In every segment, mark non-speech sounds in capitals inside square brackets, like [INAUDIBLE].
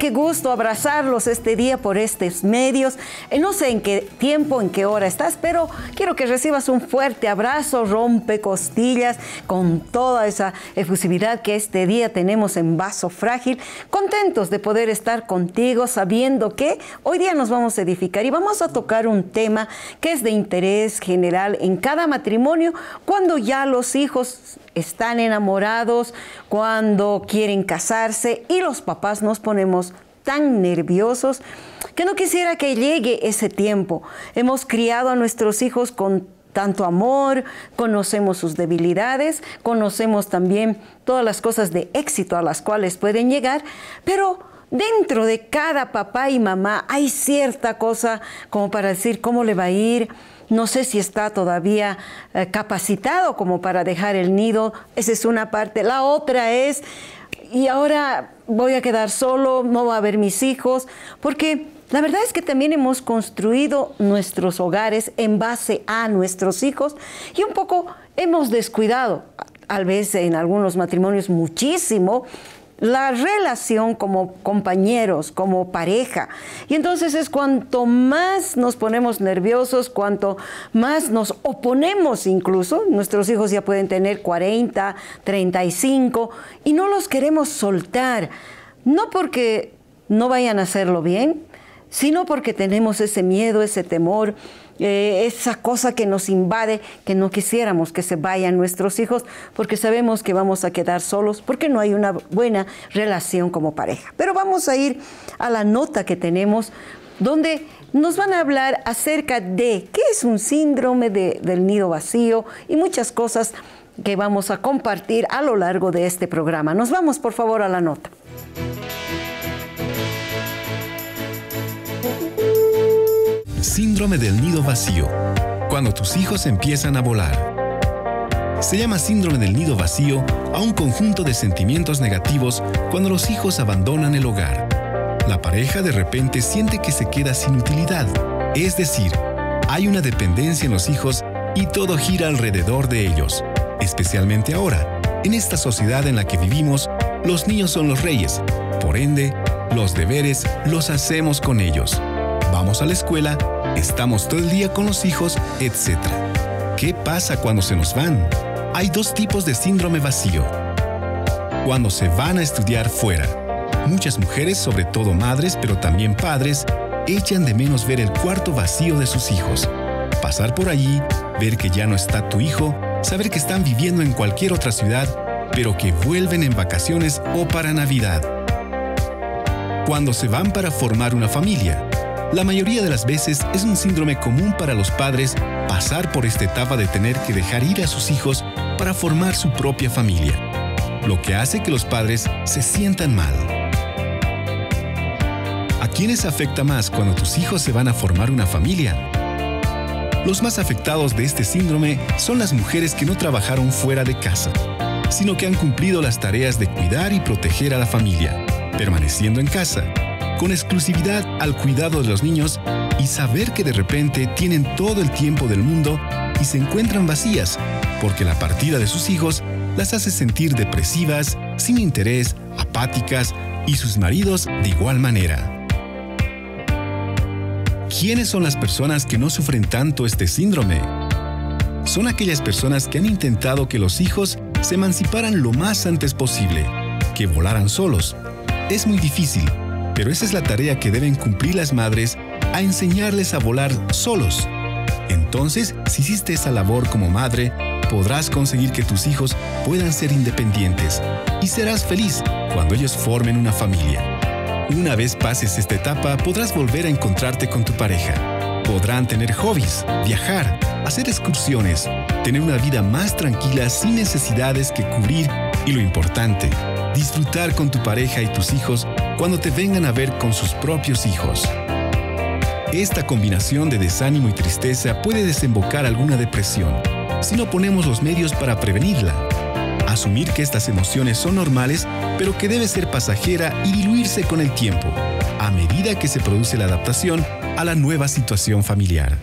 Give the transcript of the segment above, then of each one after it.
Qué gusto abrazarlos este día por estos medios. Eh, no sé en qué tiempo, en qué hora estás, pero quiero que recibas un fuerte abrazo, rompe costillas, con toda esa efusividad que este día tenemos en Vaso Frágil. Contentos de poder estar contigo, sabiendo que hoy día nos vamos a edificar y vamos a tocar un tema que es de interés general en cada matrimonio, cuando ya los hijos están enamorados, cuando quieren casarse y los papás nos ponemos tan nerviosos que no quisiera que llegue ese tiempo. Hemos criado a nuestros hijos con tanto amor, conocemos sus debilidades, conocemos también todas las cosas de éxito a las cuales pueden llegar, pero dentro de cada papá y mamá hay cierta cosa como para decir cómo le va a ir, no sé si está todavía eh, capacitado como para dejar el nido, esa es una parte. La otra es, y ahora voy a quedar solo, no va a ver mis hijos, porque la verdad es que también hemos construido nuestros hogares en base a nuestros hijos y un poco hemos descuidado, tal vez en algunos matrimonios muchísimo, la relación como compañeros, como pareja. Y entonces es cuanto más nos ponemos nerviosos, cuanto más nos oponemos incluso, nuestros hijos ya pueden tener 40, 35 y no los queremos soltar, no porque no vayan a hacerlo bien, sino porque tenemos ese miedo, ese temor eh, esa cosa que nos invade, que no quisiéramos que se vayan nuestros hijos, porque sabemos que vamos a quedar solos, porque no hay una buena relación como pareja. Pero vamos a ir a la nota que tenemos, donde nos van a hablar acerca de qué es un síndrome del nido vacío y muchas cosas que vamos a compartir a lo largo de este programa. Nos vamos, por favor, a la nota. síndrome del nido vacío, cuando tus hijos empiezan a volar. Se llama síndrome del nido vacío a un conjunto de sentimientos negativos cuando los hijos abandonan el hogar. La pareja de repente siente que se queda sin utilidad, es decir, hay una dependencia en los hijos y todo gira alrededor de ellos, especialmente ahora. En esta sociedad en la que vivimos, los niños son los reyes, por ende, los deberes los hacemos con ellos. Vamos a la escuela Estamos todo el día con los hijos, etc. ¿Qué pasa cuando se nos van? Hay dos tipos de síndrome vacío. Cuando se van a estudiar fuera. Muchas mujeres, sobre todo madres, pero también padres, echan de menos ver el cuarto vacío de sus hijos. Pasar por allí, ver que ya no está tu hijo, saber que están viviendo en cualquier otra ciudad, pero que vuelven en vacaciones o para Navidad. Cuando se van para formar una familia, la mayoría de las veces es un síndrome común para los padres pasar por esta etapa de tener que dejar ir a sus hijos para formar su propia familia, lo que hace que los padres se sientan mal. ¿A quiénes afecta más cuando tus hijos se van a formar una familia? Los más afectados de este síndrome son las mujeres que no trabajaron fuera de casa, sino que han cumplido las tareas de cuidar y proteger a la familia, permaneciendo en casa con exclusividad al cuidado de los niños y saber que de repente tienen todo el tiempo del mundo y se encuentran vacías porque la partida de sus hijos las hace sentir depresivas, sin interés, apáticas y sus maridos de igual manera. ¿Quiénes son las personas que no sufren tanto este síndrome? Son aquellas personas que han intentado que los hijos se emanciparan lo más antes posible, que volaran solos. Es muy difícil, pero esa es la tarea que deben cumplir las madres a enseñarles a volar solos. Entonces, si hiciste esa labor como madre, podrás conseguir que tus hijos puedan ser independientes y serás feliz cuando ellos formen una familia. Una vez pases esta etapa, podrás volver a encontrarte con tu pareja. Podrán tener hobbies, viajar, hacer excursiones, tener una vida más tranquila sin necesidades que cubrir y lo importante, disfrutar con tu pareja y tus hijos cuando te vengan a ver con sus propios hijos. Esta combinación de desánimo y tristeza puede desembocar alguna depresión si no ponemos los medios para prevenirla. Asumir que estas emociones son normales, pero que debe ser pasajera y diluirse con el tiempo, a medida que se produce la adaptación a la nueva situación familiar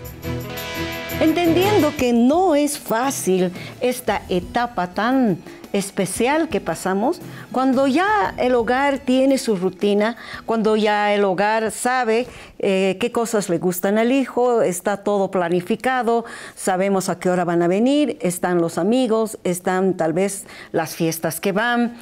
entendiendo que no es fácil esta etapa tan especial que pasamos, cuando ya el hogar tiene su rutina, cuando ya el hogar sabe eh, qué cosas le gustan al hijo, está todo planificado, sabemos a qué hora van a venir, están los amigos, están tal vez las fiestas que van.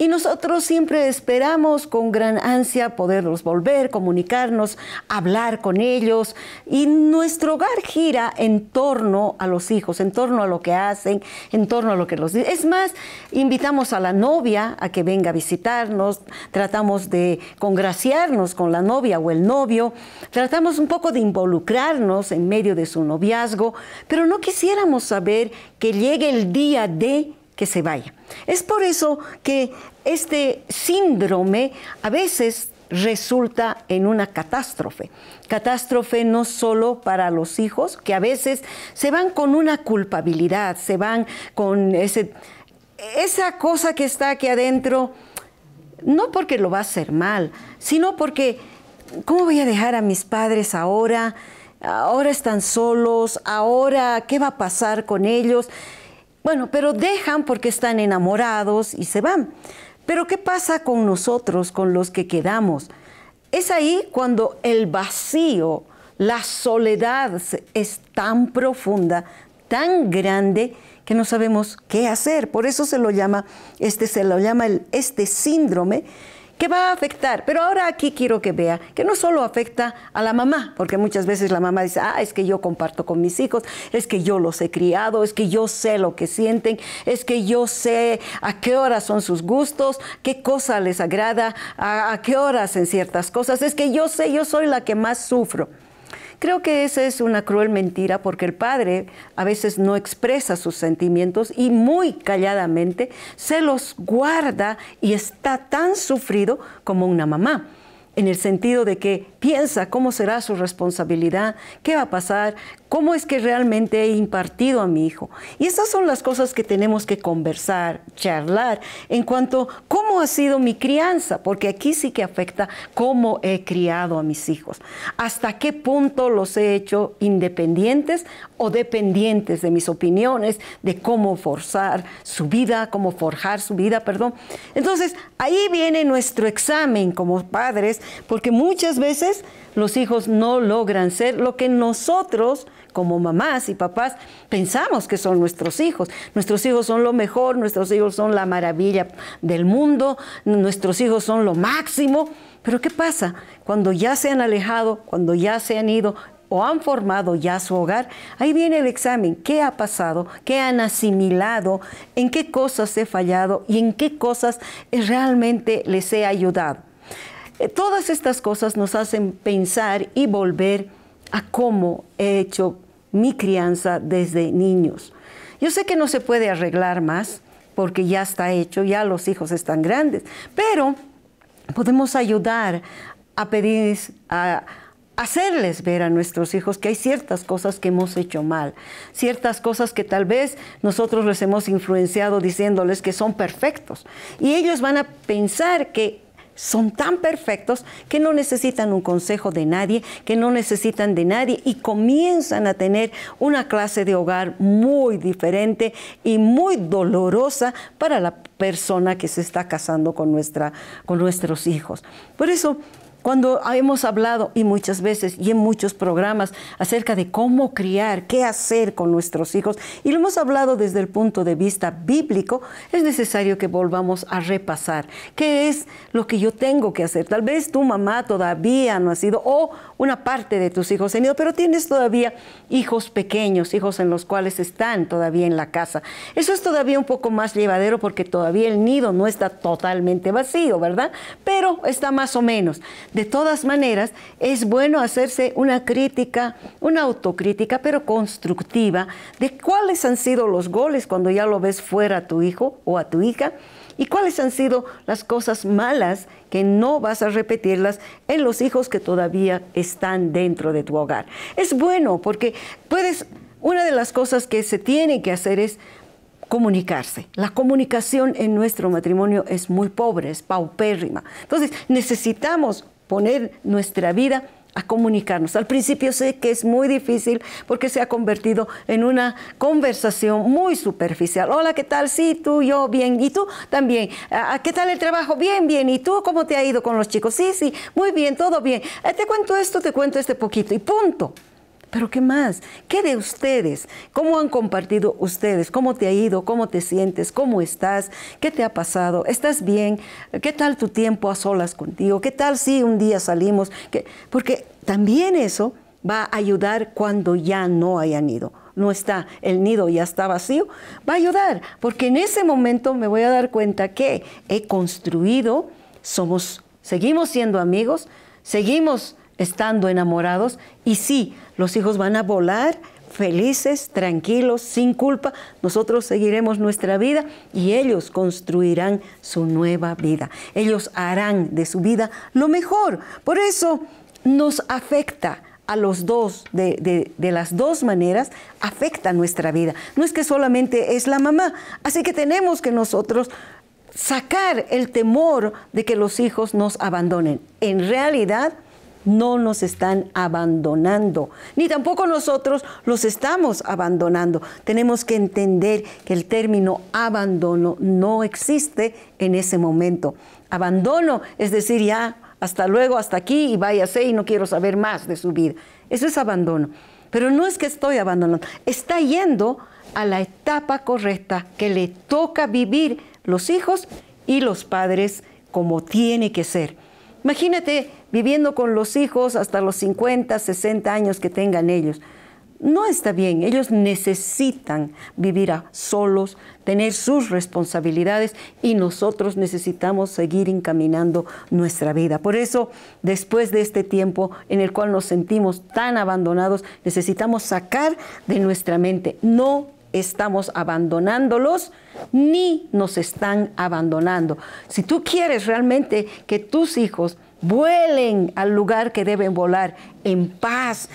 Y nosotros siempre esperamos con gran ansia poderlos volver, comunicarnos, hablar con ellos. Y nuestro hogar gira en torno a los hijos, en torno a lo que hacen, en torno a lo que los dicen. Es más, invitamos a la novia a que venga a visitarnos, tratamos de congraciarnos con la novia o el novio, tratamos un poco de involucrarnos en medio de su noviazgo, pero no quisiéramos saber que llegue el día de que se vaya. Es por eso que este síndrome a veces resulta en una catástrofe. Catástrofe no solo para los hijos, que a veces se van con una culpabilidad, se van con ese, esa cosa que está aquí adentro, no porque lo va a hacer mal, sino porque, ¿cómo voy a dejar a mis padres ahora? Ahora están solos, ahora, ¿qué va a pasar con ellos? Bueno, pero dejan porque están enamorados y se van. Pero ¿qué pasa con nosotros, con los que quedamos? Es ahí cuando el vacío, la soledad es tan profunda, tan grande, que no sabemos qué hacer. Por eso se lo llama, este, se lo llama el, este síndrome que va a afectar. Pero ahora aquí quiero que vea que no solo afecta a la mamá, porque muchas veces la mamá dice, ah, es que yo comparto con mis hijos, es que yo los he criado, es que yo sé lo que sienten, es que yo sé a qué hora son sus gustos, qué cosa les agrada, a, qué horas en ciertas cosas, es que yo sé, yo soy la que más sufro. Creo que esa es una cruel mentira porque el padre a veces no expresa sus sentimientos y muy calladamente se los guarda y está tan sufrido como una mamá en el sentido de que piensa cómo será su responsabilidad, qué va a pasar, ¿Cómo es que realmente he impartido a mi hijo? Y esas son las cosas que tenemos que conversar, charlar, en cuanto a cómo ha sido mi crianza, porque aquí sí que afecta cómo he criado a mis hijos. ¿Hasta qué punto los he hecho independientes o dependientes de mis opiniones, de cómo forzar su vida, cómo forjar su vida, perdón? Entonces, ahí viene nuestro examen como padres, porque muchas veces los hijos no logran ser lo que nosotros como mamás y papás, pensamos que son nuestros hijos. Nuestros hijos son lo mejor, nuestros hijos son la maravilla del mundo, nuestros hijos son lo máximo. Pero ¿qué pasa? Cuando ya se han alejado, cuando ya se han ido o han formado ya su hogar, ahí viene el examen. ¿Qué ha pasado? ¿Qué han asimilado? ¿En qué cosas he fallado? ¿Y en qué cosas realmente les he ayudado? Eh, todas estas cosas nos hacen pensar y volver a cómo he hecho mi crianza desde niños. Yo sé que no se puede arreglar más porque ya está hecho, ya los hijos están grandes, pero podemos ayudar a pedir, a hacerles ver a nuestros hijos que hay ciertas cosas que hemos hecho mal, ciertas cosas que tal vez nosotros les hemos influenciado diciéndoles que son perfectos. Y ellos van a pensar que son tan perfectos que no necesitan un consejo de nadie, que no necesitan de nadie y comienzan a tener una clase de hogar muy diferente y muy dolorosa para la persona que se está casando con, nuestra, con nuestros hijos. Por eso cuando hemos hablado, y muchas veces, y en muchos programas, acerca de cómo criar, qué hacer con nuestros hijos, y lo hemos hablado desde el punto de vista bíblico, es necesario que volvamos a repasar qué es lo que yo tengo que hacer. Tal vez tu mamá todavía no ha sido, o una parte de tus hijos han nido, pero tienes todavía hijos pequeños, hijos en los cuales están todavía en la casa. Eso es todavía un poco más llevadero porque todavía el nido no está totalmente vacío, ¿verdad? Pero está más o menos. De todas maneras, es bueno hacerse una crítica, una autocrítica, pero constructiva, de cuáles han sido los goles cuando ya lo ves fuera a tu hijo o a tu hija y cuáles han sido las cosas malas que no vas a repetirlas en los hijos que todavía están dentro de tu hogar. Es bueno porque puedes, una de las cosas que se tiene que hacer es comunicarse. La comunicación en nuestro matrimonio es muy pobre, es paupérrima. Entonces necesitamos poner nuestra vida a comunicarnos. Al principio sé que es muy difícil porque se ha convertido en una conversación muy superficial. Hola, ¿qué tal? Sí, tú, yo, bien. ¿Y tú? También. Ah, ah, ¿Qué tal el trabajo? Bien, bien. ¿Y tú cómo te ha ido con los chicos? Sí, sí, muy bien, todo bien. Eh, te cuento esto, te cuento este poquito y punto. Pero ¿qué más? ¿Qué de ustedes? ¿Cómo han compartido ustedes? ¿Cómo te ha ido? ¿Cómo te sientes? ¿Cómo estás? ¿Qué te ha pasado? ¿Estás bien? ¿Qué tal tu tiempo a solas contigo? ¿Qué tal si un día salimos? Porque también eso va a ayudar cuando ya no haya nido. No está, el nido ya está vacío, va a ayudar, porque en ese momento me voy a dar cuenta que he construido, somos, seguimos siendo amigos, seguimos estando enamorados y sí, los hijos van a volar felices, tranquilos, sin culpa. Nosotros seguiremos nuestra vida y ellos construirán su nueva vida. Ellos harán de su vida lo mejor. Por eso nos afecta a los dos, de, las dos maneras, afecta nuestra vida. No es que solamente es la mamá. Así que tenemos que nosotros sacar el temor de que los hijos nos abandonen. En realidad, no nos están abandonando, ni tampoco nosotros los estamos abandonando. Tenemos que entender que el término abandono no existe en ese momento. Abandono es decir, ya hasta luego, hasta aquí y váyase y no quiero saber más de su vida. Eso es abandono. Pero no es que estoy abandonando, está yendo a la etapa correcta que le toca vivir los hijos y los padres como tiene que ser. Imagínate viviendo con los hijos hasta los 50, 60 años que tengan ellos. No está bien, ellos necesitan vivir a solos, tener sus responsabilidades y nosotros necesitamos seguir encaminando nuestra vida. Por eso, después de este tiempo en el cual nos sentimos tan abandonados, necesitamos sacar de nuestra mente, no estamos abandonándolos ni nos están abandonando. Si tú quieres realmente que tus hijos vuelen al lugar que deben volar en paz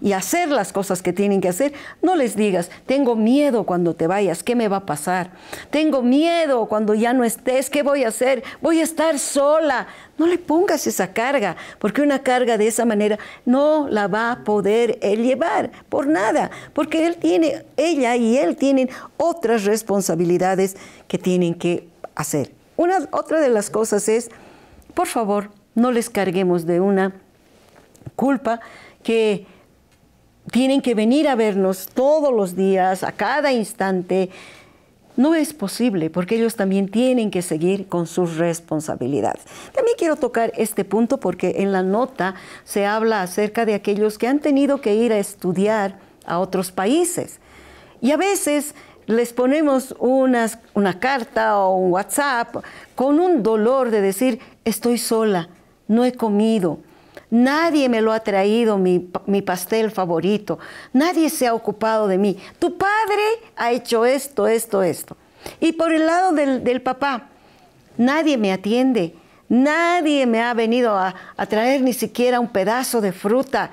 y hacer las cosas que tienen que hacer. No les digas, tengo miedo cuando te vayas, ¿qué me va a pasar? Tengo miedo cuando ya no estés, ¿qué voy a hacer? Voy a estar sola. No le pongas esa carga, porque una carga de esa manera no la va a poder él llevar por nada, porque él tiene, ella y él tienen otras responsabilidades que tienen que hacer. Una, otra de las cosas es por favor, no les carguemos de una culpa que tienen que venir a vernos todos los días, a cada instante. No es posible porque ellos también tienen que seguir con sus responsabilidades. También quiero tocar este punto porque en la nota se habla acerca de aquellos que han tenido que ir a estudiar a otros países. Y a veces les ponemos una carta o un WhatsApp con un dolor de decir, estoy sola, no he comido, nadie me lo ha traído mi, pastel favorito, nadie se ha ocupado de mí, tu padre ha hecho esto, esto, esto. Y por el lado del, papá, nadie me atiende, nadie me ha venido a, a traer ni siquiera un pedazo de fruta.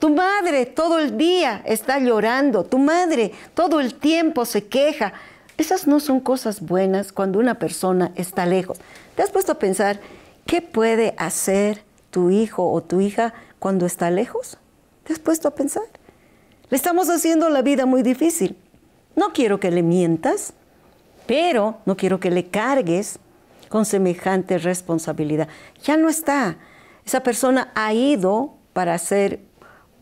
Tu madre todo el día está llorando, tu madre todo el tiempo se queja. Esas no son cosas buenas cuando una persona está lejos. ¿Te has puesto a pensar ¿Qué puede hacer tu hijo o tu hija cuando está lejos? ¿Te has puesto a pensar? Le estamos haciendo la vida muy difícil. No quiero que le mientas, pero no quiero que le cargues con semejante responsabilidad. Ya no está. Esa persona ha ido para ser,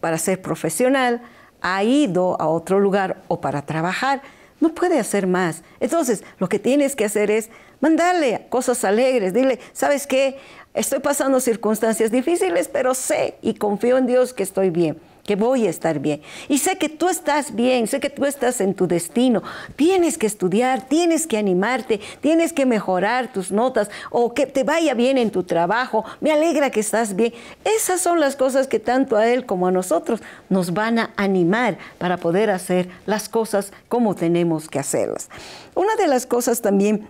para ser profesional, ha ido a otro lugar o para trabajar no puede hacer más. Entonces, lo que tienes que hacer es mandarle cosas alegres, dile, ¿sabes qué? Estoy pasando circunstancias difíciles, pero sé y confío en Dios que estoy bien que voy a estar bien. Y sé que tú estás bien, sé que tú estás en tu destino. Tienes que estudiar, tienes que animarte, tienes que mejorar tus notas o que te vaya bien en tu trabajo. Me alegra que estás bien. Esas son las cosas que tanto a él como a nosotros nos van a animar para poder hacer las cosas como tenemos que hacerlas. Una de las cosas también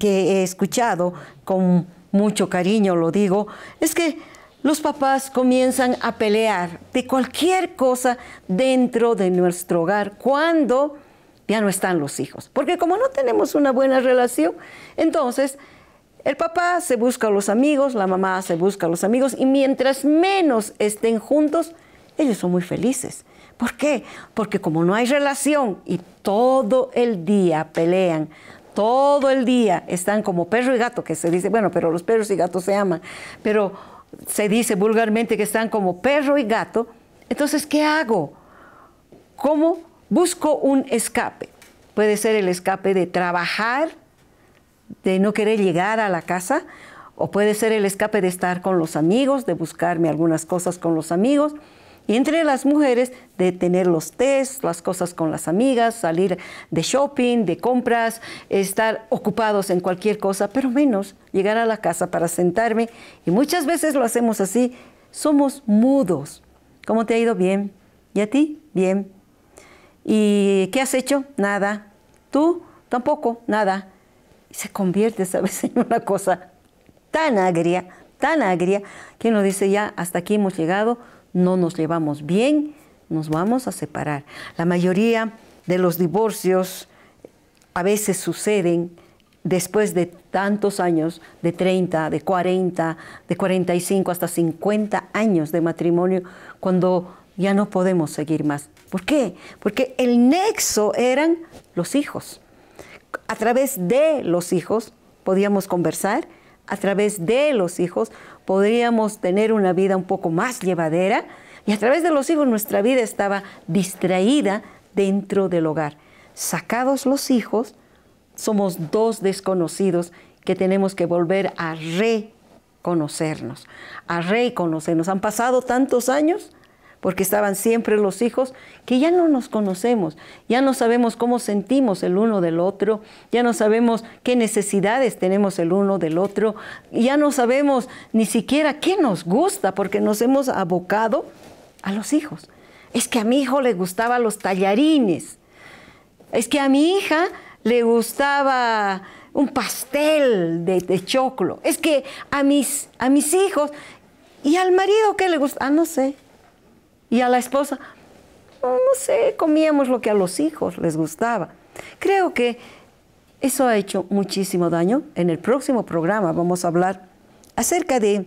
que he escuchado con mucho cariño, lo digo, es que los papás comienzan a pelear de cualquier cosa dentro de nuestro hogar cuando ya no están los hijos. Porque como no tenemos una buena relación, entonces el papá se busca a los amigos, la mamá se busca a los amigos y mientras menos estén juntos, ellos son muy felices. ¿Por qué? Porque como no hay relación y todo el día pelean, todo el día están como perro y gato, que se dice, bueno, pero los perros y gatos se aman, pero se dice vulgarmente que están como perro y gato, entonces, ¿qué hago? ¿Cómo busco un escape? Puede ser el escape de trabajar, de no querer llegar a la casa, o puede ser el escape de estar con los amigos, de buscarme algunas cosas con los amigos, y entre las mujeres, de tener los test, las cosas con las amigas, salir de shopping, de compras, estar ocupados en cualquier cosa, pero menos llegar a la casa para sentarme. Y muchas veces lo hacemos así. Somos mudos. ¿Cómo te ha ido? Bien. ¿Y a ti? Bien. ¿Y qué has hecho? Nada. ¿Tú? Tampoco, nada. Y se convierte, ¿sabes?, [LAUGHS] en una cosa tan agria, tan agria, que uno dice, ya, hasta aquí hemos llegado, no nos llevamos bien, nos vamos a separar. La mayoría de los divorcios a veces suceden después de tantos años, de 30, de 40, de 45 hasta 50 años de matrimonio, cuando ya no podemos seguir más. ¿Por qué? Porque el nexo eran los hijos. A través de los hijos podíamos conversar, a través de los hijos podríamos tener una vida un poco más llevadera y a través de los hijos nuestra vida estaba distraída dentro del hogar. Sacados los hijos, somos dos desconocidos que tenemos que volver a reconocernos, a reconocernos. Han pasado tantos años porque estaban siempre los hijos, que ya no nos conocemos, ya no sabemos cómo sentimos el uno del otro, ya no sabemos qué necesidades tenemos el uno del otro, ya no sabemos ni siquiera qué nos gusta, porque nos hemos abocado a los hijos. Es que a mi hijo le gustaban los tallarines, es que a mi hija le gustaba un pastel de, choclo, es que a mis, a mis hijos... ¿Y al marido qué le gusta? Ah, no sé y a la esposa, no sé, comíamos lo que a los hijos les gustaba. Creo que eso ha hecho muchísimo daño. En el próximo programa vamos a hablar acerca de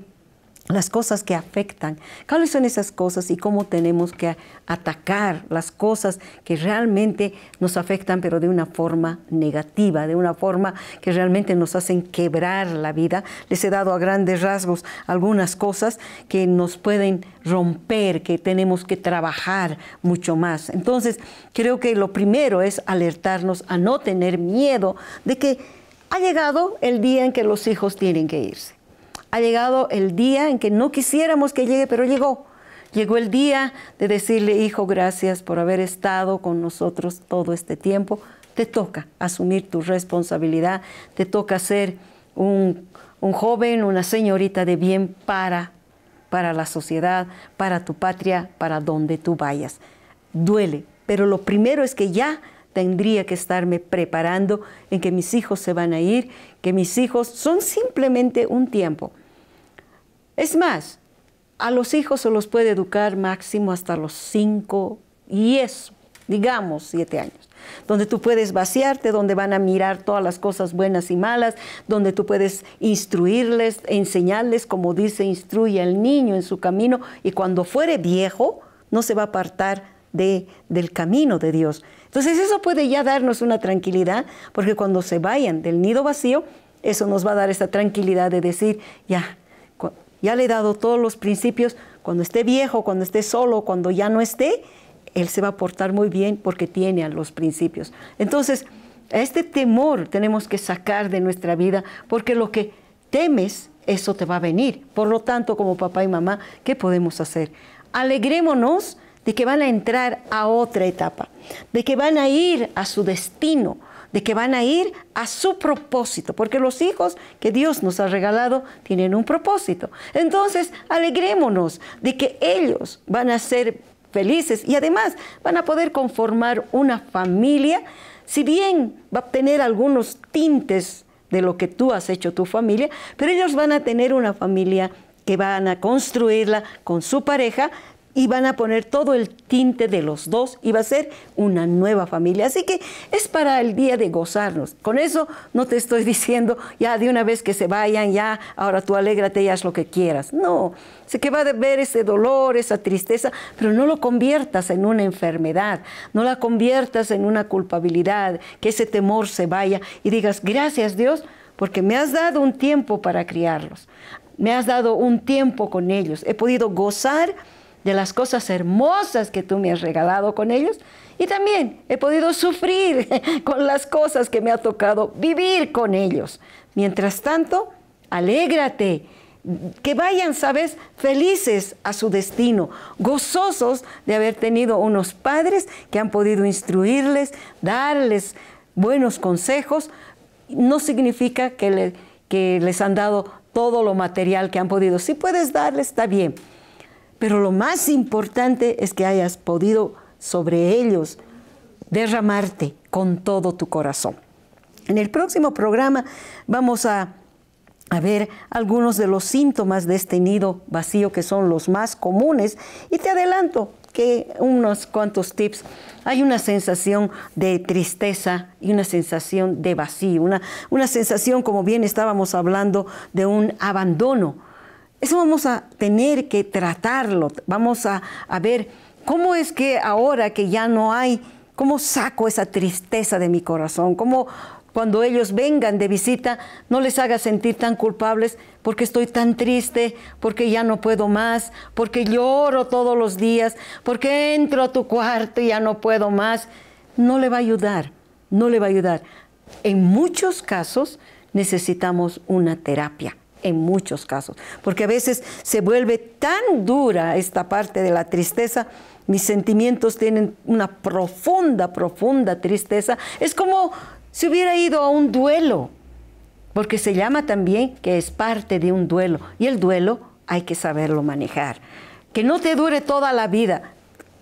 las cosas que afectan, cuáles son esas cosas y cómo tenemos que atacar las cosas que realmente nos afectan, pero de una forma negativa, de una forma que realmente nos hacen quebrar la vida. Les he dado a grandes rasgos algunas cosas que nos pueden romper, que tenemos que trabajar mucho más. Entonces, creo que lo primero es alertarnos a no tener miedo de que ha llegado el día en que los hijos tienen que irse ha llegado el día en que no quisiéramos que llegue, pero llegó. Llegó el día de decirle, hijo, gracias por haber estado con nosotros todo este tiempo. Te toca asumir tu responsabilidad, te toca ser un, joven, una señorita de bien para, para la sociedad, para tu patria, para donde tú vayas. Duele, pero lo primero es que ya tendría que estarme preparando en que mis hijos se van a ir, que mis hijos son simplemente un tiempo. Es más, a los hijos se los puede educar máximo hasta los 5 y eso, digamos, siete años donde tú puedes vaciarte, donde van a mirar todas las cosas buenas y malas, donde tú puedes instruirles, enseñarles, como dice, instruye al niño en su camino y cuando fuere viejo no se va a apartar de, del camino de Dios. Entonces eso puede ya darnos una tranquilidad, porque cuando se vayan del nido vacío, eso nos va a dar esa tranquilidad de decir, ya, ya le he dado todos los principios, cuando esté viejo, cuando esté solo, cuando ya no esté, él se va a portar muy bien porque tiene a los principios. Entonces, este temor tenemos que sacar de nuestra vida porque lo que temes, eso te va a venir. Por lo tanto, como papá y mamá, ¿qué podemos hacer? Alegrémonos de que van a entrar a otra etapa, de que van a ir a su destino de que van a ir a su propósito, porque los hijos que Dios nos ha regalado tienen un propósito. Entonces, alegrémonos de que ellos van a ser felices y además van a poder conformar una familia, si bien va a tener algunos tintes de lo que tú has hecho tu familia, pero ellos van a tener una familia que van a construirla con su pareja y van a poner todo el tinte de los dos y va a ser una nueva familia. Así que es para el día de gozarnos. Con eso no te estoy [LAUGHS] diciendo ya de una vez que se vayan, ya ahora tú alégrate y haz lo que quieras. No, sé que va a haber ese dolor, esa tristeza, pero no lo conviertas en una enfermedad, no la conviertas en una culpabilidad, que ese temor se vaya y digas, gracias Dios, porque me has dado un tiempo para criarlos, me has dado un tiempo con ellos, he podido gozar de las cosas hermosas que tú me has regalado con ellos y también he podido sufrir [LAUGHS] con las cosas que me ha tocado vivir con ellos. Mientras tanto, alégrate, que vayan, sabes, felices a su destino, gozosos de haber tenido unos padres que han podido instruirles, darles buenos consejos. No significa que, que les han dado todo lo material que han podido. Si puedes darles, está bien pero lo más importante es que hayas podido sobre ellos derramarte con todo tu corazón. En el próximo programa vamos a, ver algunos de los síntomas de este nido vacío que son los más comunes y te adelanto que unos cuantos tips. Hay una sensación de tristeza y una sensación de vacío, una sensación como bien estábamos hablando de un abandono eso vamos a tener que tratarlo, vamos a, ver cómo es que ahora que ya no hay, cómo saco esa tristeza de mi corazón, cómo cuando ellos vengan de visita, no les haga sentir tan culpables porque estoy tan triste, porque ya no puedo más, porque lloro todos los días, porque entro a tu cuarto y ya no puedo más. No le va a ayudar, no le va a ayudar. En muchos casos necesitamos una terapia en muchos casos, porque a veces se vuelve tan dura esta parte de la tristeza, mis sentimientos tienen una profunda, profunda tristeza, es como si hubiera ido a un duelo, porque se llama también que es parte de un duelo, y el duelo hay que saberlo manejar, que no te dure toda la vida.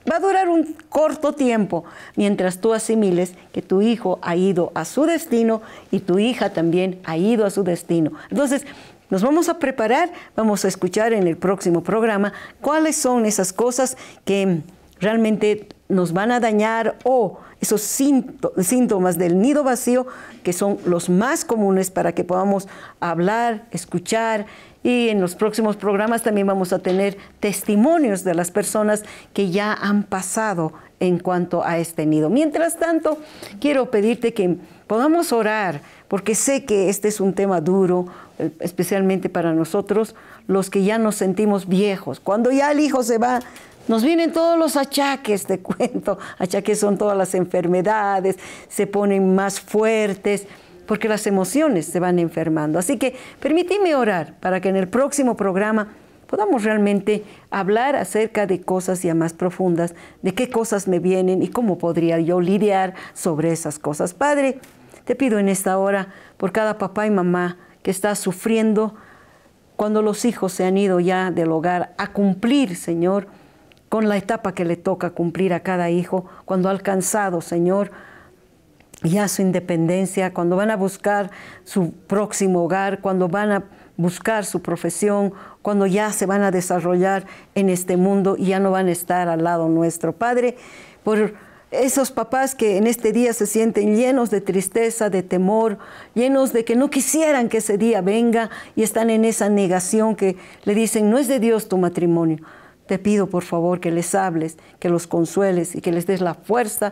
Va a durar un corto tiempo mientras tú asimiles que tu hijo ha ido a su destino y tu hija también ha ido a su destino. Entonces, nos vamos a preparar, vamos a escuchar en el próximo programa cuáles son esas cosas que realmente nos van a dañar o esos síntomas del nido vacío que son los más comunes para que podamos hablar, escuchar y en los próximos programas también vamos a tener testimonios de las personas que ya han pasado en cuanto a este nido. Mientras tanto, quiero pedirte que podamos orar, porque sé que este es un tema duro, eh, especialmente para nosotros, los que ya nos sentimos viejos. Cuando ya el hijo se va, nos vienen todos los achaques, te [LAUGHS] cuento. Achaques son todas las enfermedades, se ponen más fuertes, porque las emociones se van enfermando. Así que permíteme orar para que en el próximo programa podamos realmente hablar acerca de cosas ya más profundas, de qué cosas me vienen y cómo podría yo lidiar sobre esas cosas. Padre, te pido en esta hora por cada papá y mamá que está sufriendo cuando los hijos se han ido ya del hogar a cumplir, Señor, con la etapa que le toca cumplir a cada hijo, cuando ha alcanzado, Señor, ya su independencia, cuando van a buscar su próximo hogar, cuando van a buscar su profesión, cuando ya se van a desarrollar en este mundo y ya no van a estar al lado nuestro. Padre, por esos papás que en este día se sienten llenos de tristeza, de temor, llenos de que no quisieran que ese día venga y están en esa negación que le dicen, no es de Dios tu matrimonio. Te pido por favor que les hables, que los consueles y que les des la fuerza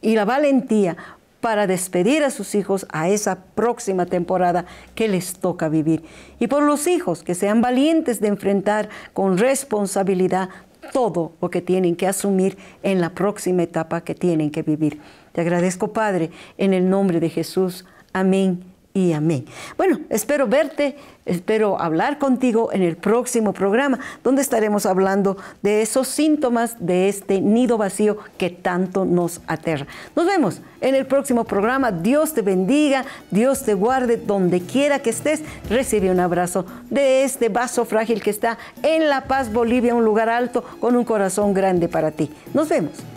y la valentía para despedir a sus hijos a esa próxima temporada que les toca vivir. Y por los hijos, que sean valientes de enfrentar con responsabilidad todo lo que tienen que asumir en la próxima etapa que tienen que vivir. Te agradezco, Padre, en el nombre de Jesús. Amén y amén. Bueno, espero verte, espero hablar contigo en el próximo programa, donde estaremos hablando de esos síntomas de este nido vacío que tanto nos aterra. Nos vemos en el próximo programa. Dios te bendiga, Dios te guarde donde quiera que estés. Recibe un abrazo de este vaso frágil que está en La Paz, Bolivia, un lugar alto con un corazón grande para ti. Nos vemos.